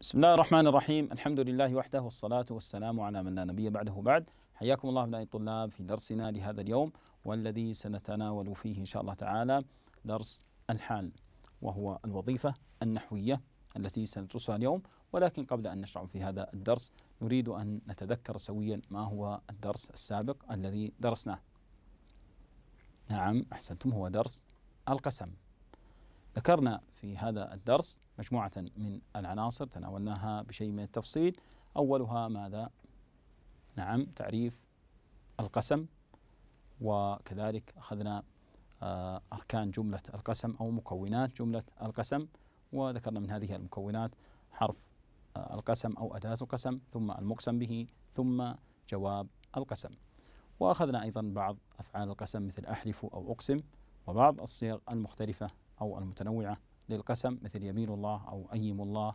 بسم الله الرحمن الرحيم الحمد لله وحده والصلاة والسلام على من لا نبي بعده بعد حياكم الله أبنائي الطلاب في درسنا لهذا اليوم والذي سنتناول فيه إن شاء الله تعالى درس الحال وهو الوظيفة النحوية التي سندرسها اليوم ولكن قبل أن نشرع في هذا الدرس نريد أن نتذكر سويا ما هو الدرس السابق الذي درسناه نعم أحسنتم هو درس القسم ذكرنا في هذا الدرس مجموعة من العناصر تناولناها بشيء من التفصيل أولها ماذا؟ نعم تعريف القسم وكذلك أخذنا آه، أركان جملة القسم أو مكونات جملة القسم وذكرنا من هذه المكونات حرف آه، القسم أو أداة القسم ثم المقسم به ثم جواب القسم وأخذنا أيضا بعض أفعال القسم مثل أحلف أو أقسم وبعض الصيغ المختلفة أو المتنوعة للقسم مثل يمين الله أو أيم الله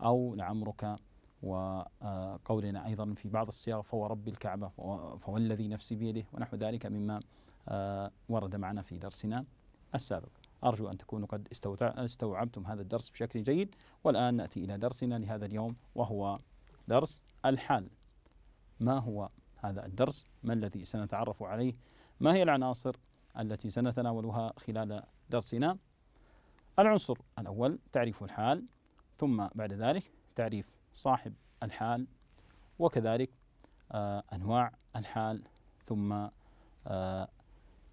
أو لعمرك وقولنا أيضا في بعض فهو فورب الكعبة فوالذي نفسي بيده ونحو ذلك مما آه، ورد معنا في درسنا السابق أرجو أن تكونوا قد استوعبتم هذا الدرس بشكل جيد والآن نأتي إلى درسنا لهذا اليوم وهو درس الحال ما هو هذا الدرس ما الذي سنتعرف عليه ما هي العناصر التي سنتناولها خلال درسنا العنصر الأول تعريف الحال ثم بعد ذلك تعريف صاحب الحال وكذلك آه، أنواع الحال ثم آه،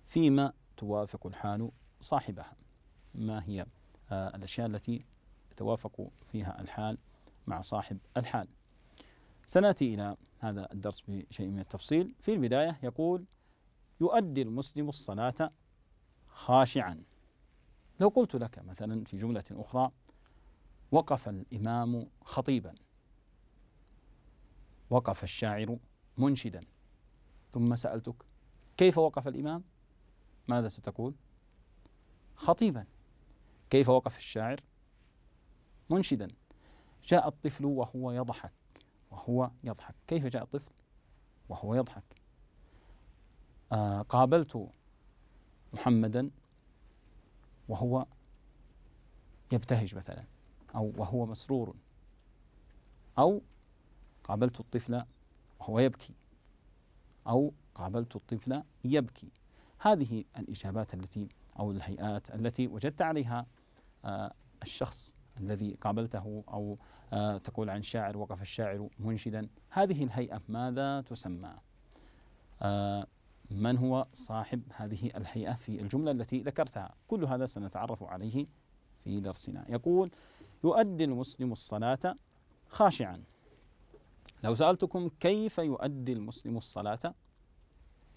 فيما توافق الحال صاحبها ما هي آه، الأشياء التي يتوافق فيها الحال مع صاحب الحال سناتي إلى هذا الدرس بشيء من التفصيل في البداية يقول يؤدي المسلم الصلاة خاشعا لو قلت لك مثلا في جملة أخرى وقف الإمام خطيبا وقف الشاعر منشدا ثم سألتك كيف وقف الإمام ماذا ستقول خطيبا كيف وقف الشاعر منشدا جاء الطفل وهو يضحك وهو يضحك كيف جاء الطفل وهو يضحك آه قابلت محمدا وهو يبتهج مثلا أو وهو مسرور أو قابلت الطفل وهو يبكي أو قابلت الطفل يبكي هذه الإجابات التي أو الهيئات التي وجدت عليها آه، الشخص الذي قابلته أو آه، تقول عن شاعر وقف الشاعر منشدا هذه الهيئة ماذا تسمى آه، من هو صاحب هذه الهيئة في الجملة التي ذكرتها كل هذا سنتعرف عليه في درسنا يقول يؤدي المسلم الصلاة خاشعا لو سألتكم كيف يؤدي المسلم الصلاة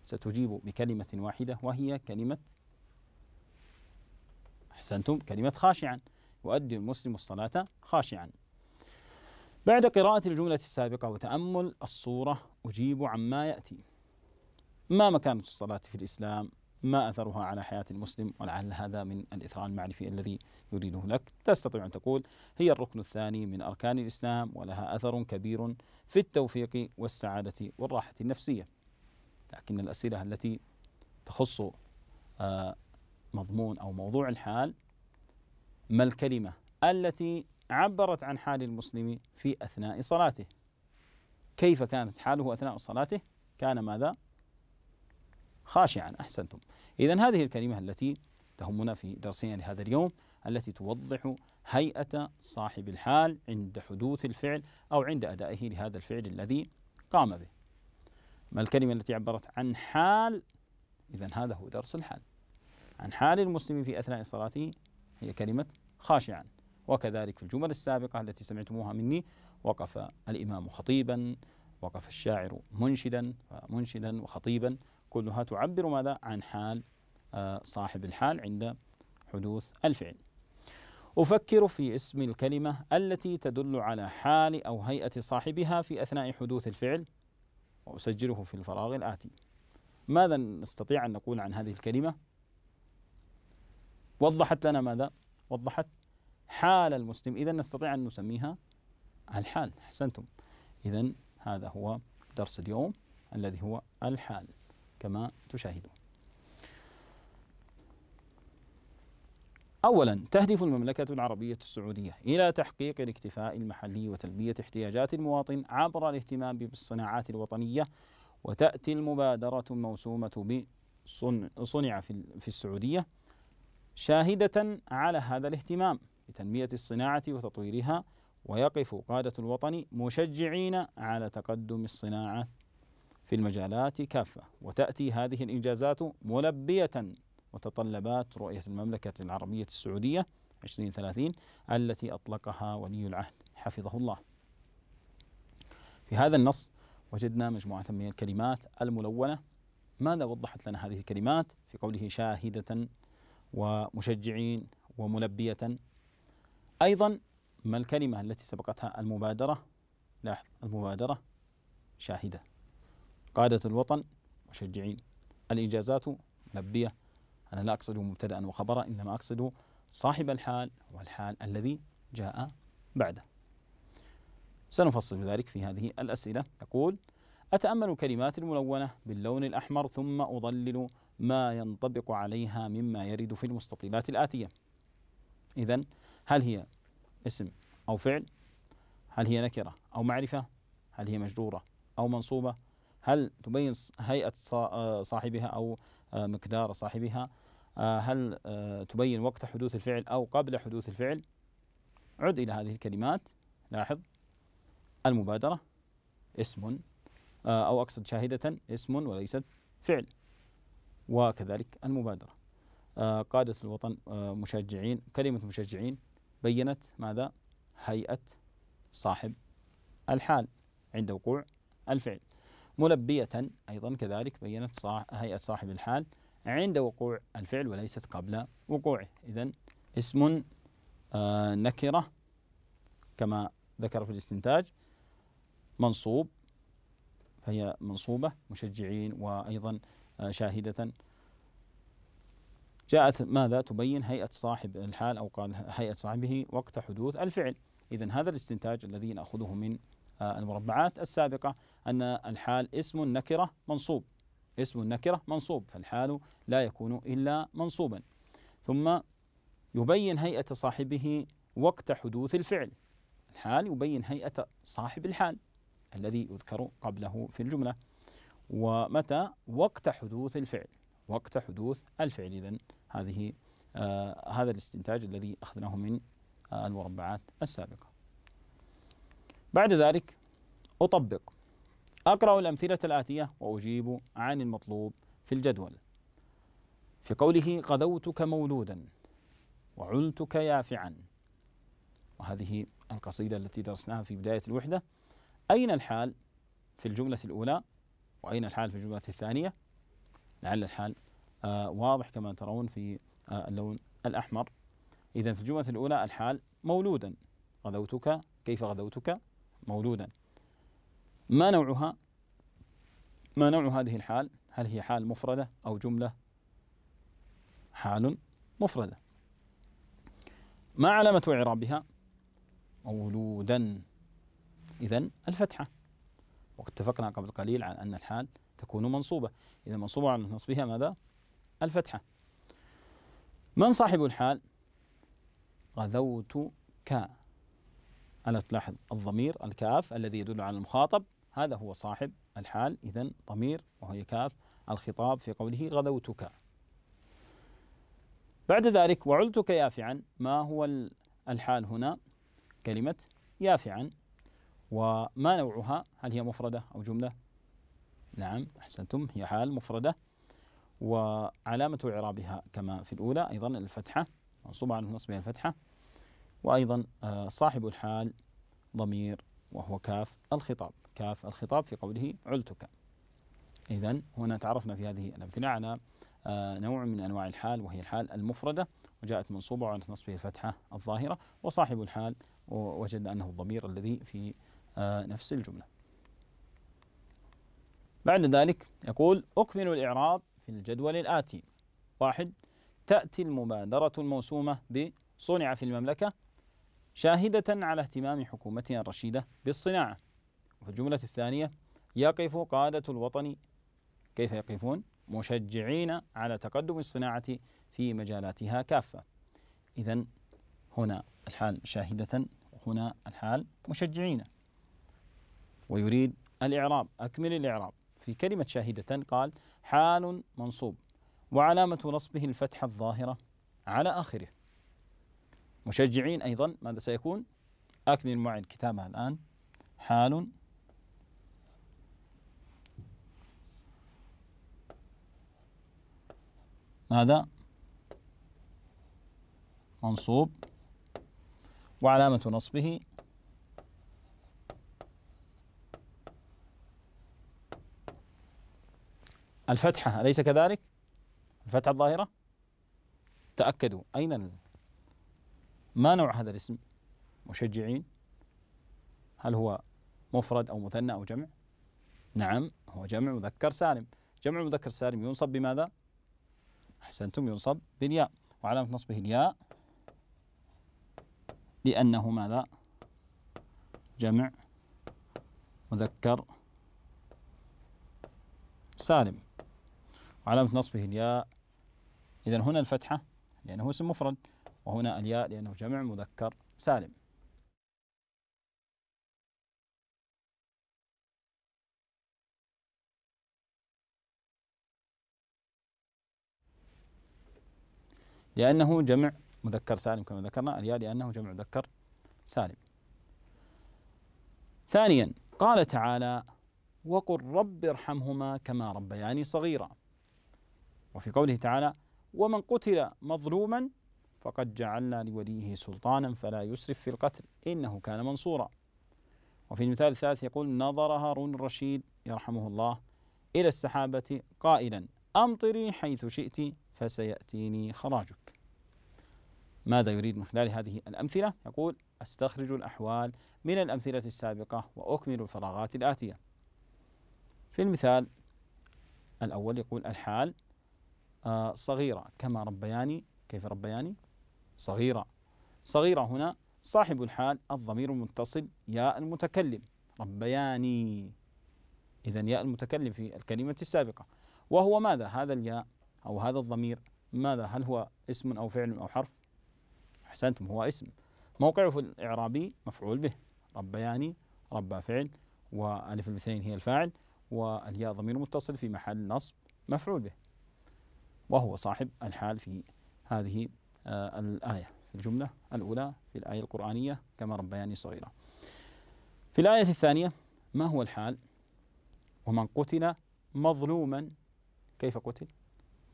ستجيب بكلمة واحدة وهي كلمة أحسنتم كلمة خاشعا يؤدي المسلم الصلاة خاشعا بعد قراءة الجملة السابقة وتأمل الصورة أجيب عما يأتي ما مكانة الصلاة في الإسلام ما أثرها على حياة المسلم ولعل هذا من الإثراء المعرفي الذي يريده لك تستطيع أن تقول هي الركن الثاني من أركان الإسلام ولها أثر كبير في التوفيق والسعادة والراحة النفسية لكن الأسئلة التي تخص آه، مضمون أو موضوع الحال ما الكلمة التي عبرت عن حال المسلم في أثناء صلاته كيف كانت حاله أثناء صلاته كان ماذا خاشعا أحسنتم إذا هذه الكلمة التي تهمنا في درسنا لهذا اليوم التي توضح هيئة صاحب الحال عند حدوث الفعل أو عند أدائه لهذا الفعل الذي قام به ما الكلمة التي عبرت عن حال إذا هذا هو درس الحال عن حال المسلم في أثناء صلاته هي كلمة خاشعا وكذلك في الجمل السابقة التي سمعتموها مني وقف الإمام خطيبا وقف الشاعر منشدا منشدا وخطيبا كلها تعبر ماذا عن حال آه، صاحب الحال عند حدوث الفعل أفكر في اسم الكلمة التي تدل على حال أو هيئة صاحبها في أثناء حدوث الفعل وأسجله في الفراغ الآتي ماذا نستطيع أن نقول عن هذه الكلمة وضحت لنا ماذا وضحت حال المسلم إذا نستطيع أن نسميها الحال أحسنتم إذا هذا هو درس اليوم الذي هو الحال كما تشاهدون أولا تهدف المملكة العربية السعودية إلى تحقيق الاكتفاء المحلي وتلبية احتياجات المواطن عبر الاهتمام بالصناعات الوطنية وتأتي المبادرة الموسومة بصنع في السعودية شاهدة على هذا الاهتمام بتنمية الصناعة وتطويرها ويقف قادة الوطن مشجعين على تقدم الصناعة في المجالات كافة وتأتي هذه الإنجازات ملبية متطلبات رؤية المملكة العربية السعودية 2030 التي أطلقها ولي العهد حفظه الله في هذا النص وجدنا مجموعة من الكلمات الملونة ماذا وضحت لنا هذه الكلمات في قوله شاهدة ومشجعين وملبية أيضا ما الكلمة التي سبقتها المبادرة لاحظ المبادرة شاهدة قادة الوطن مشجعين الإجازات ملبية أنا لا أقصد مبتدأ وخبرا إنما أقصد صاحب الحال والحال الذي جاء بعده سنفصل ذلك في هذه الأسئلة يقول أتأمل الكلمات الملونة باللون الأحمر ثم أضلل ما ينطبق عليها مما يرد في المستطيلات الآتية إذا هل هي اسم أو فعل هل هي نكرة أو معرفة هل هي مجرورة أو منصوبة هل تبين هيئة آه، صاحبها أو آه، مقدار صاحبها آه، هل تبين وقت حدوث الفعل أو قبل حدوث الفعل عد إلى هذه الكلمات لاحظ المبادرة اسم أو أقصد شاهدة اسم وليست فعل وكذلك المبادرة قادة الوطن مشجعين كلمة مشجعين بينت ماذا هيئة صاحب الحال عند وقوع الفعل ملبية أيضا كذلك بينت صاح هيئة صاحب الحال عند وقوع الفعل وليست قبل وقوعه إذا اسم آه نكرة كما ذكر في الاستنتاج منصوب فهي منصوبة مشجعين وأيضا آه شاهدة جاءت ماذا تبين هيئة صاحب الحال أو قال هيئة صاحبه وقت حدوث الفعل إذا هذا الاستنتاج الذي نأخذه من المربعات السابقة أن الحال اسم النكرة منصوب اسم النكرة منصوب فالحال لا يكون إلا منصوبا ثم يبين هيئة صاحبه وقت حدوث الفعل الحال يبين هيئة صاحب الحال الذي يذكر قبله في الجملة ومتى وقت حدوث الفعل وقت حدوث الفعل إذن هذه آه هذا الاستنتاج الذي أخذناه من آه المربعات السابقة بعد ذلك أطبق أقرأ الأمثلة الآتية وأجيب عن المطلوب في الجدول في قوله غذوتك مولودا وعنتك يافعا وهذه القصيدة التي درسناها في بداية الوحدة أين الحال في الجملة الأولى وأين الحال في الجملة الثانية لعل الحال آه، واضح كما ترون في آه، اللون الأحمر إذا في الجملة الأولى الحال مولودا غذوتك كيف غذوتك مولودا ما نوعها ما نوع هذه الحال هل هي حال مفردة أو جملة حال مفردة ما علامة إعرابها مولودا إذا الفتحة وقد اتفقنا قبل قليل على أن الحال تكون منصوبة إذا منصوبة على نصبها ماذا الفتحة من صاحب الحال غذوت ك ألا تلاحظ الضمير الكاف الذي يدل على المخاطب هذا هو صاحب الحال إذا ضمير وهي كاف الخطاب في قوله غذوتك بعد ذلك وعلتك يافعا ما هو الحال هنا كلمة يافعا وما نوعها هل هي مفردة أو جملة نعم أحسنتم هي حال مفردة وعلامة إعرابها كما في الأولى أيضا الفتحة منصوبة عنه نصبها الفتحة وأيضا آه، صاحب الحال ضمير وهو كاف الخطاب كاف الخطاب في قوله علتك إذا هنا تعرفنا في هذه الأمثلة على آه، نوع من أنواع الحال وهي الحال المفردة وجاءت منصوبة وعلى نصبه الفتحة الظاهرة وصاحب الحال وجدنا أنه الضمير الذي في آه، نفس الجملة بعد ذلك يقول أكمل الإعراب في الجدول الآتي واحد تأتي المبادرة الموسومة بصنع في المملكة شاهدة على اهتمام حكومتها الرشيدة بالصناعة وفي الجملة الثانية يقف قادة الوطن كيف يقفون مشجعين على تقدم الصناعة في مجالاتها كافة إذا هنا الحال شاهدة هنا الحال مشجعين ويريد الإعراب أكمل الإعراب في كلمة شاهدة قال حال منصوب وعلامة نصبه الفتحة الظاهرة على آخره مشجعين أيضا ماذا سيكون أكمل الموعد كتابها الآن حال ماذا منصوب وعلامة نصبه الفتحة أليس كذلك الفتحة الظاهرة تأكدوا أين ما نوع هذا الاسم مشجعين هل هو مفرد أو مثنى أو جمع نعم هو جمع مذكر سالم جمع مذكر سالم ينصب بماذا أحسنتم ينصب بالياء وعلامة نصبه الياء لأنه ماذا جمع مذكر سالم وعلامة نصبه الياء إذا هنا الفتحة لأنه اسم مفرد وهنا الياء لأنه جمع مذكر سالم لأنه جمع مذكر سالم كما ذكرنا الياء لأنه جمع مذكر سالم ثانيا قال تعالى وقل رب ارحمهما كما ربياني صغيرا وفي قوله تعالى ومن قتل مظلوما فقد جعلنا لوليه سلطانا فلا يسرف في القتل إنه كان منصورا وفي المثال الثالث يقول نظر هارون الرشيد يرحمه الله إلى السحابة قائلا أمطري حيث شئت فسيأتيني خراجك ماذا يريد من خلال هذه الأمثلة؟ يقول أستخرج الأحوال من الأمثلة السابقة وأكمل الفراغات الآتية في المثال الأول يقول الحال آه، صغيرة كما ربياني كيف ربياني صغيرة صغيرة هنا صاحب الحال الضمير المتصل ياء المتكلم ربياني إذا ياء المتكلم في الكلمة السابقة وهو ماذا هذا الياء أو هذا الضمير ماذا هل هو اسم أو فعل أو حرف أحسنتم هو اسم موقعه في الإعرابي مفعول به ربياني ربى فعل وألف الاثنين هي الفاعل والياء ضمير متصل في محل نصب مفعول به وهو صاحب الحال في هذه آه، الآية في الجملة الأولى في الآية القرآنية كما ربياني صغيرة في الآية الثانية ما هو الحال ومن قتل مظلوما كيف قتل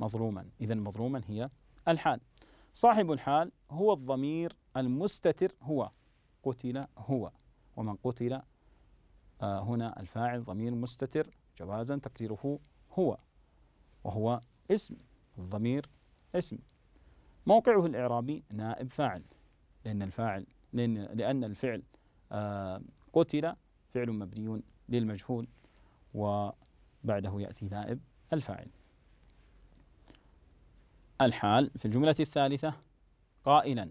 مظلوما إذا مظلوما هي الحال صاحب الحال هو الضمير المستتر هو قتل هو ومن قتل آه، هنا الفاعل ضمير مستتر جوازا تقديره هو وهو اسم الضمير اسم موقعه الإعرابي نائب فاعل لأن الفاعل لأن, لأن الفعل آه، قتل فعل مبني للمجهول وبعده يأتي نائب الفاعل الحال في الجملة الثالثة قائلا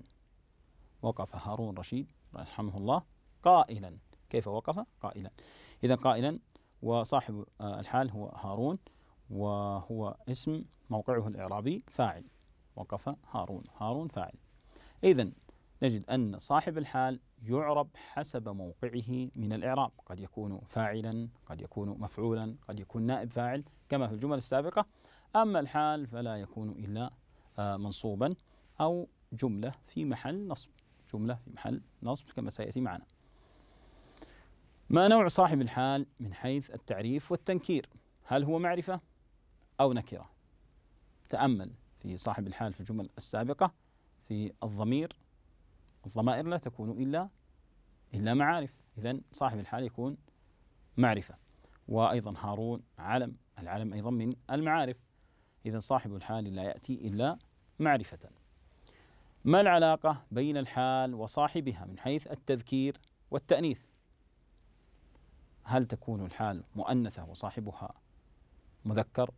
وقف هارون رشيد رحمه الله قائلا كيف وقف قائلا إذا قائلا وصاحب آه، الحال هو هارون وهو اسم موقعه الإعرابي فاعل وقف هارون هارون فاعل إذا نجد أن صاحب الحال يعرب حسب موقعه من الإعراب قد يكون فاعلا قد يكون مفعولا قد يكون نائب فاعل كما في الجمل السابقة أما الحال فلا يكون إلا آه، منصوبا أو جملة في محل نصب جملة في محل نصب كما سيأتي معنا ما نوع صاحب الحال من حيث التعريف والتنكير هل هو معرفة أو نكرة تأمل في صاحب الحال في الجمل السابقة في الضمير الضمائر لا تكون إلا إلا معارف إذا صاحب الحال يكون معرفة وأيضا هارون علم العلم أيضا من المعارف إذا صاحب الحال لا يأتي إلا معرفة ما العلاقة بين الحال وصاحبها من حيث التذكير والتأنيث هل تكون الحال مؤنثة وصاحبها مذكر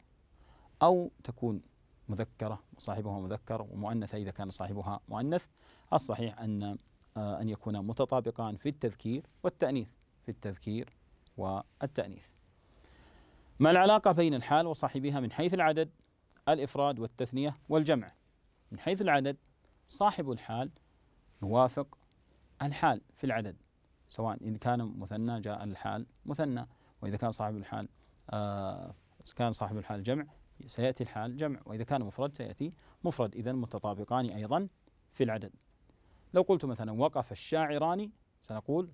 أو تكون مذكرة وصاحبها مذكر ومؤنثة إذا كان صاحبها مؤنث الصحيح أن آه، أن يكون متطابقان في التذكير والتأنيث في التذكير والتأنيث ما العلاقة بين الحال وصاحبها من حيث العدد الإفراد والتثنية والجمع من حيث العدد صاحب الحال يوافق الحال في العدد سواء إذا كان مثنى جاء الحال مثنى وإذا كان صاحب الحال آه كان صاحب الحال جمع سيأتي الحال جمع وإذا كان مفرد سيأتي مفرد إذا متطابقان أيضا في العدد لو قلت مثلا وقف الشاعران سنقول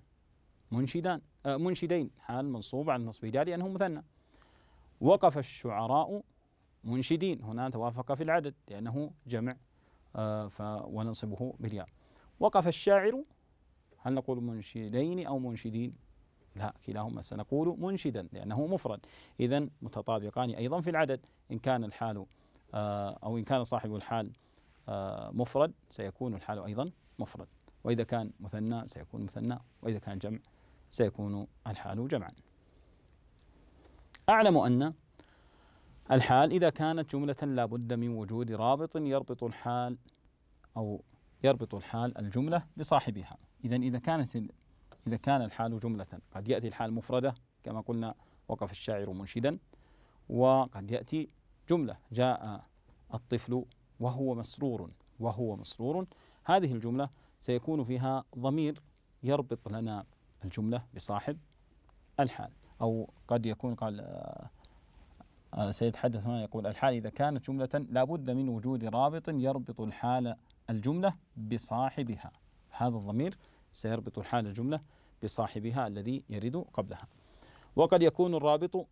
منشدان آه منشدين حال منصوب على النصب الجار لأنه مثنى وقف الشعراء منشدين هنا توافق في العدد لأنه جمع آه وننصبه بالياء وقف الشاعر هل نقول منشدين أو منشدين لا كلاهما سنقول منشدا لأنه مفرد إذا متطابقان أيضا في العدد إن كان الحال آه، أو إن كان صاحب الحال آه، مفرد سيكون الحال أيضا مفرد وإذا كان مثنى سيكون مثنى وإذا كان جمع سيكون الحال جمعا أعلم أن الحال إذا كانت جملة لا بد من وجود رابط يربط الحال أو يربط الحال الجملة بصاحبها إذا إذا كانت إذا كان الحال جملة قد يأتي الحال مفردة كما قلنا وقف الشاعر منشدا وقد يأتي جملة جاء الطفل وهو مسرور وهو مسرور هذه الجملة سيكون فيها ضمير يربط لنا الجملة بصاحب الحال أو قد يكون قال آه، سيتحدث هنا يقول الحال إذا كانت جملة لابد من وجود رابط يربط الحال الجملة بصاحبها هذا الضمير سيربط الحال الجملة بصاحبها الذي يرد قبلها وقد يكون الرابط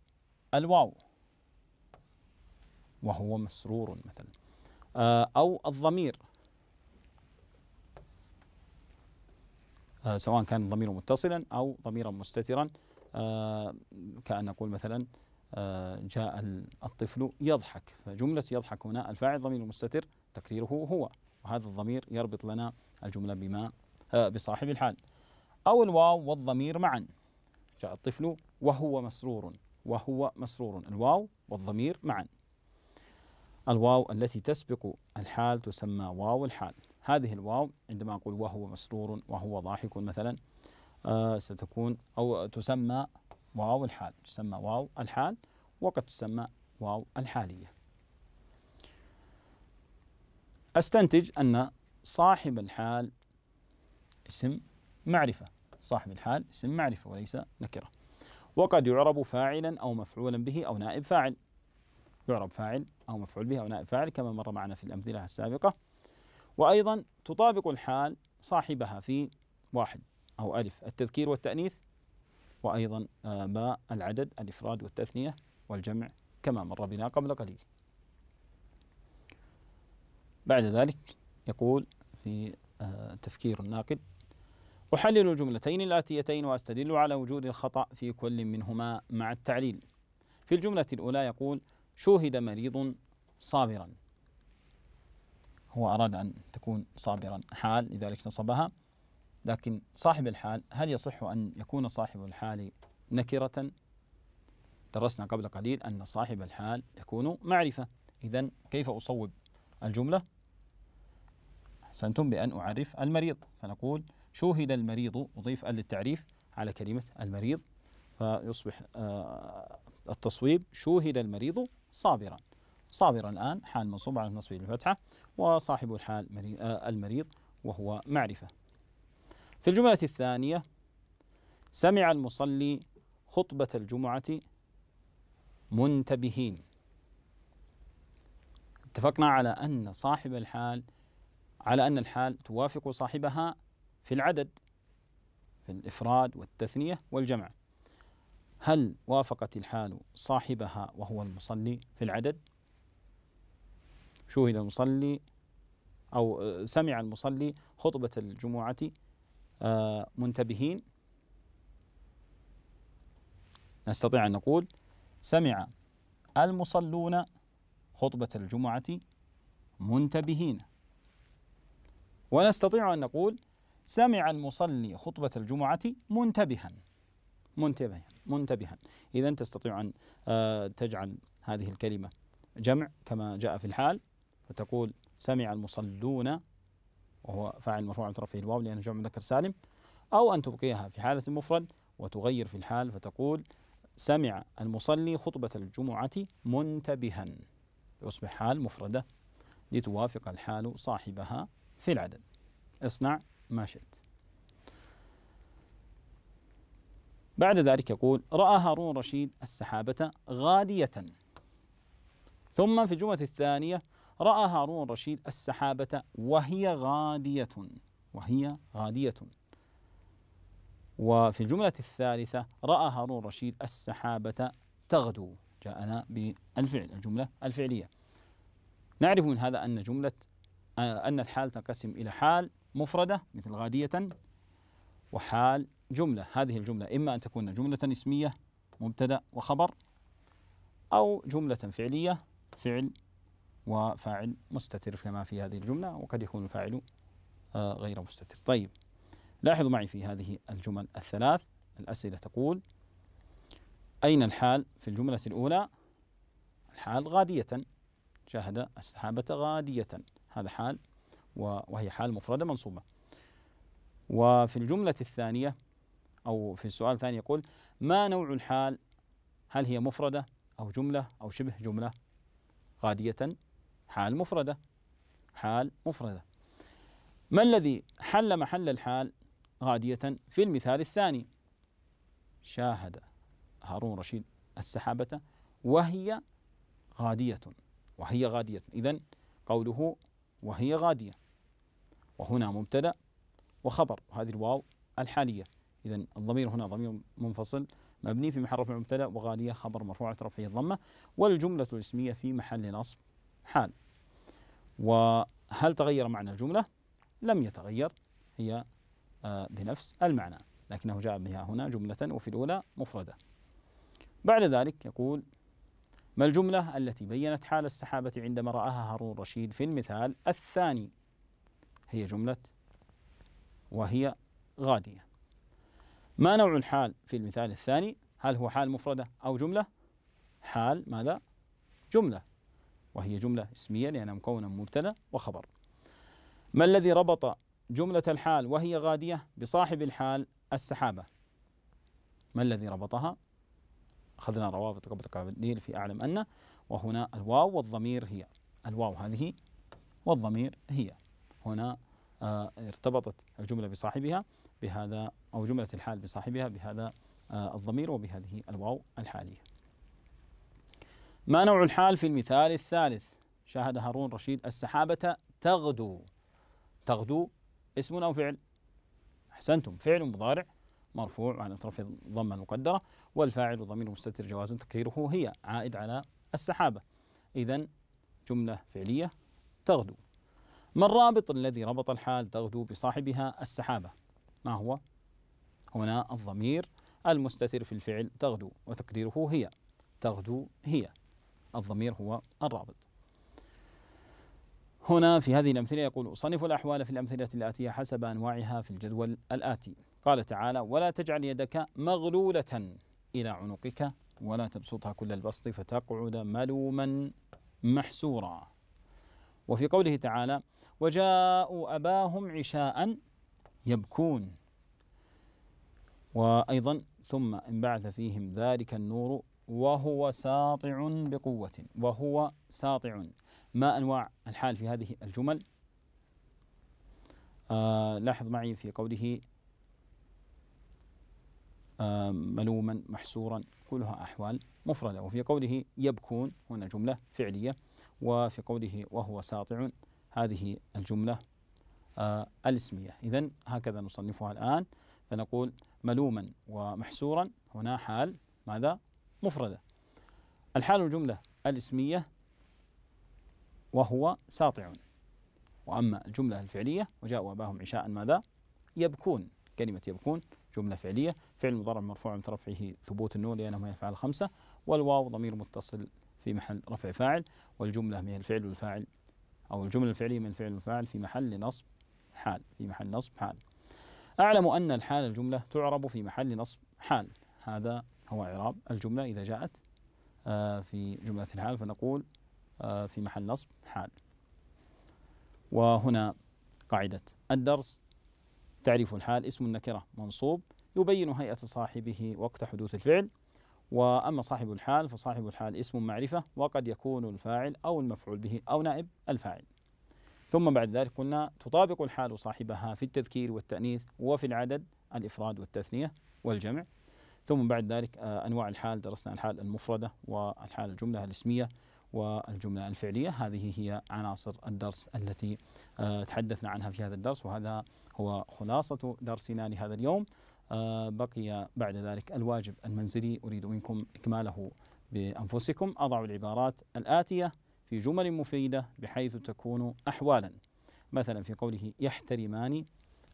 الواو وهو مسرور مثلا آه، أو الضمير آه، سواء كان الضمير متصلا أو ضميرا مستترا آه، كأن نقول مثلا جاء الطفل يضحك فجملة يضحك هنا الفاعل ضمير مستتر تكريره هو وهذا الضمير يربط لنا الجملة بما آه، بصاحب الحال أو الواو والضمير معا جاء الطفل وهو مسرور وهو مسرور الواو والضمير معا الواو التي تسبق الحال تسمى واو الحال هذه الواو عندما أقول وهو مسرور وهو ضاحك مثلا آه، ستكون أو تسمى واو الحال تسمى واو الحال وقد تسمى واو الحالية أستنتج أن صاحب الحال اسم معرفة صاحب الحال اسم معرفة وليس نكرة وقد يعرب فاعلا أو مفعولا به أو نائب فاعل يعرب فاعل أو مفعول به أو نائب فاعل كما مر معنا في الأمثلة السابقة وأيضا تطابق الحال صاحبها في واحد أو ألف التذكير والتأنيث وأيضا آه، باء العدد الإفراد والتثنية والجمع كما مر بنا قبل قليل بعد ذلك يقول في آه، تفكير الناقد أحلل الجملتين الآتيتين وأستدل على وجود الخطأ في كل منهما مع التعليل. في الجملة الأولى يقول: شوهد مريض صابرا. هو أراد أن تكون صابرا حال لذلك نصبها لكن صاحب الحال هل يصح أن يكون صاحب الحال نكرة؟ درسنا قبل قليل أن صاحب الحال يكون معرفة إذا كيف أصوب الجملة؟ أحسنتم بأن أعرف المريض فنقول شوهد المريض أضيف أل للتعريف على كلمة المريض فيصبح آه، التصويب شوهد المريض صابرا صابرا الآن حال منصوب على النصب بالفتحة وصاحب الحال آه، المريض وهو معرفة في الجملة الثانية سمع المصلي خطبة الجمعة منتبهين اتفقنا على أن صاحب الحال على أن الحال توافق صاحبها في العدد في الإفراد والتثنية والجمع هل وافقت الحال صاحبها وهو المصلي في العدد شوهد المصلي أو آه، سمع المصلي خطبة الجمعة آه، منتبهين نستطيع أن نقول سمع المصلون خطبة الجمعة منتبهين ونستطيع أن نقول سمع المصلي خطبة الجمعة منتبها منتبها منتبها إذا تستطيع أن آه، تجعل هذه الكلمة جمع كما جاء في الحال فتقول سمع المصلون وهو فاعل مرفوع عن طرفه الواو لأنه جمع مذكر سالم أو أن تبقيها في حالة المفرد وتغير في الحال فتقول سمع المصلي خطبة الجمعة منتبها يصبح حال مفردة لتوافق الحال صاحبها في العدد اصنع ما شئت بعد ذلك يقول رأى هارون رشيد السحابة غادية ثم في الجملة الثانية رأى هارون رشيد السحابة وهي غادية وهي غادية وفي الجملة الثالثة رأى هارون رشيد السحابة تغدو جاءنا بالفعل الجملة الفعلية نعرف من هذا أن جملة أن الحال تنقسم إلى حال مفردة مثل غادية وحال جملة هذه الجملة إما أن تكون جملة اسمية مبتدأ وخبر أو جملة فعلية فعل وفاعل مستتر كما في هذه الجملة وقد يكون الفاعل آه، غير مستتر طيب لاحظوا معي في هذه الجمل الثلاث الأسئلة تقول أين الحال في الجملة الأولى الحال غادية شاهد السحابة غادية هذا حال وهي حال مفردة منصوبة وفي الجملة الثانية أو في السؤال الثاني يقول ما نوع الحال هل هي مفردة أو جملة أو شبه جملة غادية حال مفردة حال مفردة ما الذي حل محل الحال غادية في المثال الثاني شاهد هارون رشيد السحابة وهي غادية وهي غادية إذا قوله وهي غادية وهنا مبتدأ وخبر وهذه الواو الحالية إذا الضمير هنا ضمير منفصل مبني في محل رفع مبتدأ وغالية خبر مرفوعة رفعه الضمة والجملة الاسمية في محل نصب حال وهل تغير معنى الجملة؟ لم يتغير هي آه، بنفس المعنى لكنه جاء بها هنا جملة وفي الأولى مفردة بعد ذلك يقول ما الجملة التي بينت حال السحابة عندما رآها هارون رشيد في المثال الثاني هي جملة وهي غادية ما نوع الحال في المثال الثاني هل هو حال مفردة أو جملة حال ماذا جملة وهي جملة اسمية لأنها مكونة مبتدأ وخبر ما الذي ربط جملة الحال وهي غادية بصاحب الحال السحابة ما الذي ربطها أخذنا روابط قبل قليل في أعلم أن وهنا الواو والضمير هي الواو هذه والضمير هي هنا آه ارتبطت الجملة بصاحبها بهذا أو جملة الحال بصاحبها بهذا آه الضمير وبهذه الواو الحالية ما نوع الحال في المثال الثالث شاهد هارون رشيد السحابة تغدو تغدو اسم أو فعل أحسنتم فعل مضارع مرفوع عن اطراف ضمه مقدره والفاعل ضمير مستتر جوازا تكريره هي عائد على السحابه اذا جمله فعليه تغدو ما الرابط الذي ربط الحال تغدو بصاحبها السحابه ما هو هنا الضمير المستتر في الفعل تغدو وتقديره هي تغدو هي الضمير هو الرابط هنا في هذه الأمثلة يقول أصنف الأحوال في الأمثلة الآتية حسب أنواعها في الجدول الآتي قال تعالى ولا تجعل يدك مغلولة إلى عنقك ولا تبسطها كل البسط فتقعد ملوما محسورا وفي قوله تعالى وجاءوا أباهم عشاء يبكون وأيضا ثم انبعث فيهم ذلك النور وهو ساطع بقوة وهو ساطع ما أنواع الحال في هذه الجمل آه لاحظ معي في قوله آه، ملوما محسورا كلها أحوال مفردة وفي قوله يبكون هنا جملة فعلية وفي قوله وهو ساطع هذه الجملة آه، الاسمية إذا هكذا نصنفها الآن فنقول ملوما ومحسورا هنا حال ماذا مفردة الحال الجملة الاسمية وهو ساطع وأما الجملة الفعلية وجاء أباهم عشاء ماذا يبكون كلمة يبكون جملة فعلية فعل مضارع مرفوع من رفعه ثبوت النون لأنه من افعال خمسة والواو ضمير متصل في محل رفع فاعل والجملة من الفعل والفاعل أو الجملة الفعلية من الفعل والفاعل في محل نصب حال في محل نصب حال أعلم أن الحال الجملة تعرب في محل نصب حال هذا هو إعراب الجملة إذا جاءت آه، في جملة الحال فنقول آه، في محل نصب حال وهنا قاعدة الدرس تعريف الحال اسم النكرة منصوب يبين هيئة صاحبه وقت حدوث الفعل وأما صاحب الحال فصاحب الحال اسم معرفة وقد يكون الفاعل أو المفعول به أو نائب الفاعل ثم بعد ذلك قلنا تطابق الحال صاحبها في التذكير والتأنيث وفي العدد الإفراد والتثنية والجمع ثم بعد ذلك آه، أنواع الحال درسنا الحال المفردة والحال الجملة الاسمية والجملة الفعلية هذه هي عناصر الدرس التي آه، تحدثنا عنها في هذا الدرس وهذا هو خلاصة درسنا لهذا اليوم آه، بقي بعد ذلك الواجب المنزلي أريد منكم إكماله بأنفسكم أضع العبارات الآتية في جمل مفيدة بحيث تكون أحوالا مثلا في قوله يحترمان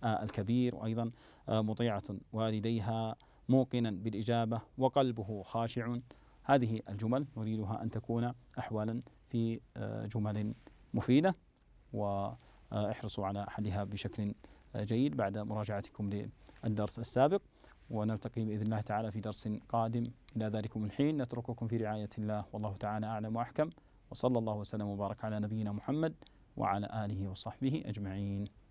آه، الكبير وأيضا مطيعة والديها موقنا بالإجابة وقلبه خاشع هذه الجمل نريدها أن تكون أحوالا في آه، جمل مفيدة واحرصوا على حلها بشكل آه، جيد بعد مراجعتكم للدرس السابق ونلتقي بإذن الله تعالى في درس قادم إلى ذلكم الحين نترككم في رعاية الله والله تعالى أعلم وأحكم وصلى الله وسلم وبارك على نبينا محمد وعلى آله وصحبه أجمعين